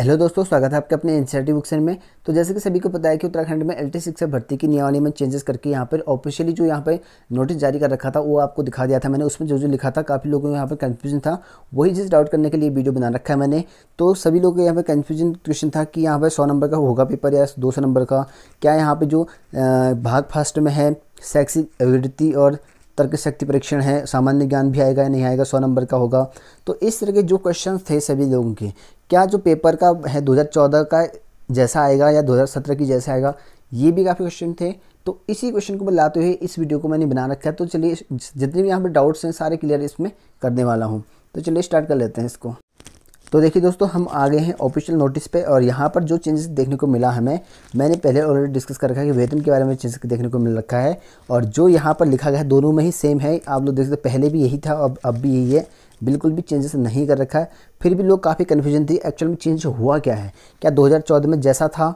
hello दोस्तों स्वागत है आपके अपने एनसीईआरटी बुक्सन में तो जैसे कि सभी को पता है कि उत्तराखंड में एल टी शिक्षा भर्ती की नियमावली में चेंजेस करके यहाँ पर ऑफिशियली जो यहाँ पे नोटिस जारी कर रखा था वो आपको दिखा दिया था मैंने उसमें जो जो लिखा था काफ़ी लोगों को यहाँ पर कन्फ्यूजन था वही चीज़ डाउट करने के लिए वीडियो बना रखा है मैंने तो सभी लोगों को यहाँ पर कन्फ्यूजन क्वेश्चन था कि यहाँ पर सौ नंबर का होगा पेपर या दो नंबर का क्या यहाँ पर जो भाग फर्स्ट में है शैक्षिक अभिवृत्ति और तर्क शक्ति परीक्षण है सामान्य ज्ञान भी आएगा या नहीं आएगा सौ नंबर का होगा तो इस तरह के जो क्वेश्चन थे सभी लोगों के क्या जो पेपर का है 2014 का जैसा आएगा या 2017 की जैसा आएगा ये भी काफ़ी क्वेश्चन थे तो इसी क्वेश्चन को मैं लाते हुए इस वीडियो को मैंने बना रखा है तो चलिए जितने भी यहाँ पर डाउट्स हैं सारे क्लियर इसमें करने वाला हूँ तो चलिए स्टार्ट कर लेते हैं इसको तो देखिए दोस्तों हम आ गए हैं ऑफिशियल नोटिस पे और यहाँ पर जो चेंजेस देखने को मिला हमें मैंने पहले ऑलरेडी डिस्कस कर रखा है कि वेतन के बारे में चेंजेस देखने को मिल रखा है और जो यहाँ पर लिखा गया है दोनों में ही सेम है आप लोग देख सकते पहले भी यही था अब अब भी यही है बिल्कुल भी चेंजेस नहीं कर रखा है फिर भी लोग काफ़ी कन्फ्यूजन थी एक्चुअल में चेंज हुआ क्या है क्या दो में जैसा था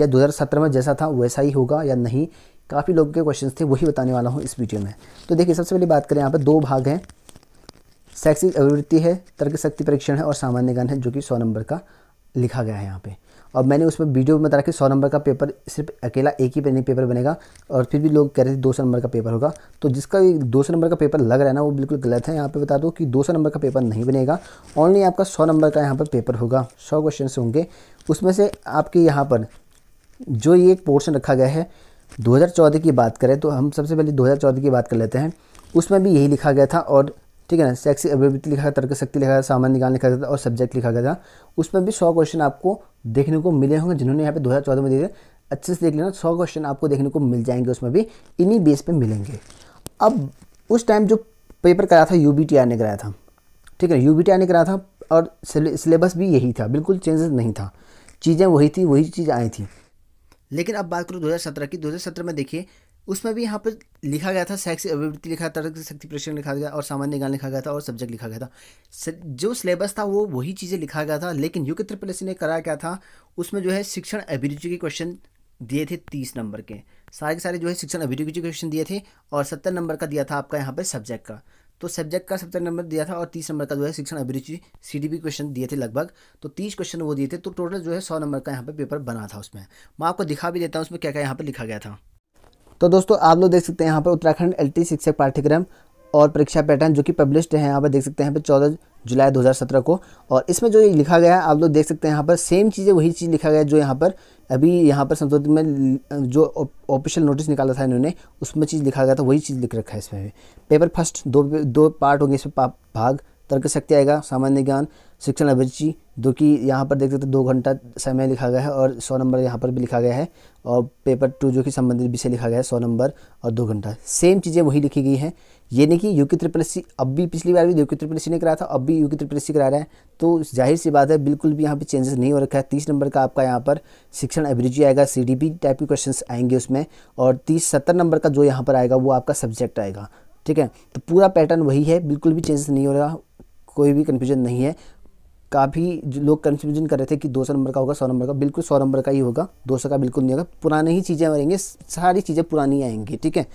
या दो में जैसा था वैसा ही होगा या नहीं काफ़ी लोगों के क्वेश्चन थे वही बताने वाला हूँ इस वीडियो में तो देखिए सबसे पहले बात करें यहाँ पर दो भाग हैं शैक्षिक अभिवृत्ति है तर्क शक्ति परीक्षण है और सामान्य ज्ञान है जो कि सौ नंबर का लिखा गया है यहाँ पे और मैंने उसमें वीडियो में बता रखा सौ नंबर का पेपर सिर्फ अकेला एक ही पेपर बनेगा और फिर भी लोग कह रहे थे दो सौ नंबर का पेपर होगा तो जिसका दो सौ नंबर का पेपर लग रहा है ना वो बिल्कुल गलत है यहाँ पे बता दो कि दो सौ नंबर का पेपर नहीं बनेगा ओनली आपका सौ नंबर का यहाँ पर पेपर होगा सौ क्वेश्चन होंगे उसमें से आपके यहाँ पर जो ये एक पोर्शन रखा गया है दो की बात करें तो हम सबसे पहले दो की बात कर लेते हैं उसमें भी यही लिखा गया था और ठीक है ना सेक्स अभिव्यक्ति लिखा तर्क शक्ति लिखा था सामान्य ज्ञान लिखा गया था और सब्जेक्ट लिखा गया था उसमें भी सौ क्वेश्चन आपको देखने को मिले होंगे जिन्होंने यहाँ पे 2014 में दिए अच्छे से देख लेना सौ क्वेश्चन आपको देखने को मिल जाएंगे उसमें भी इन्हीं बेस पे मिलेंगे अब उस टाइम जो पेपर कराया था यू ने कराया था ठीक है यू ने कराया था और सिलेबस भी यही था बिल्कुल चेंजेस नहीं था चीज़ें वही थी वही चीज़ आई थी लेकिन अब बात करूँ सत्रह की सत्रह में देखिए उसमें भी यहाँ पर लिखा गया था सेक्स अभिवृत्ति लिखा तरह शक्ति प्रशिक्षण लिखा गया और सामान्य ज्ञान लिखा गया था और सब्जेक्ट लिखा गया था जो सिलेबस था वो वही चीज़ें लिखा गया था लेकिन युग त्रिपलसी ने करा क्या था उसमें जो है शिक्षण अभिरुचि के क्वेश्चन दिए थे तीस नंबर के सारे के सारे जो है शिक्षण अभिरुचि के क्वेश्चन दिए थे और सत्तर नंबर का दिया था आपका यहाँ पर सब्जेक्ट का तो सब्जेक्ट का सत्तर नंबर दिया था और तीस नंबर का जो है शिक्षण अभिरुचि सीडीपी क्वेश्चन दिए थे लगभग तो तीस क्वेश्चन वो दिए थे तो टोटल जो है सौ नंबर का यहाँ पर पेपर बना था उसमें मैं आपको दिखा भी देता हूँ उसमें क्या क्या यहाँ पर लिखा गया था तो दोस्तों आप लोग देख सकते हैं यहाँ पर उत्तराखंड एल टी शिक्षक पाठ्यक्रम और परीक्षा पैटर्न जो कि पब्लिश्ड है यहाँ पर देख सकते हैं यहाँ पर चौदह जुलाई 2017 को और इसमें जो लिखा गया है आप लोग देख सकते हैं यहाँ पर सेम चीज़ें वही चीज़ लिखा गया है जो यहाँ पर अभी यहाँ पर संशोधित में जो ऑफिशियल नोटिस निकाला था इन्होंने उसमें चीज़ लिखा गया था वही चीज़ लिख रखा है इसमें भी पेपर फर्स्ट दो दो पार्ट होंगे इसमें भाग तर्क शक्ति आएगा सामान्य ज्ञान शिक्षण अभिरुचि जो कि यहाँ पर देख सकते दो घंटा समय लिखा गया है और सौ नंबर यहाँ पर भी लिखा गया है और पेपर टू जो कि संबंधित विषय लिखा गया है सौ नंबर और दो घंटा सेम चीज़ें वही लिखी गई हैं ये नहीं कि यूकी त्रिपल सी अब भी पिछली बार भी यूकी त्रिपल सी ने कराया था अब भी यूकी त्रिपल सी करा रहा है तो जाहिर सी बात है बिल्कुल भी यहाँ पर चेंजेस नहीं हो रखा है तीस नंबर का आपका यहाँ पर शिक्षण अभिरुचि आएगा सी टाइप के क्वेश्चन आएंगे उसमें और तीस सत्तर नंबर का जो यहाँ पर आएगा वो आपका सब्जेक्ट आएगा ठीक है तो पूरा पैटर्न वही है बिल्कुल भी चेंजेस नहीं हो रहा कोई भी कन्फ्यूजन नहीं है काफ़ी लोग कन्फ्यूजन कर रहे थे कि दो सौ नंबर का होगा सौ नंबर का बिल्कुल सौ नंबर का ही होगा दो सौ का बिल्कुल नहीं होगा पुराने ही चीज़ें आएंगे सारी चीज़ें पुरानी आएंगी ठीक है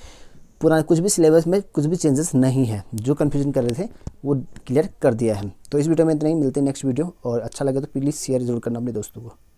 पुराने कुछ भी सिलेबस में कुछ भी चेंजेस नहीं है जो कन्फ्यूजन कर रहे थे वो क्लियर कर दिया है तो इस वीडियो में इतना ही मिलते हैं नेक्स्ट वीडियो और अच्छा लगे तो प्लीज़ शेयर जरूर करना अपने दोस्तों को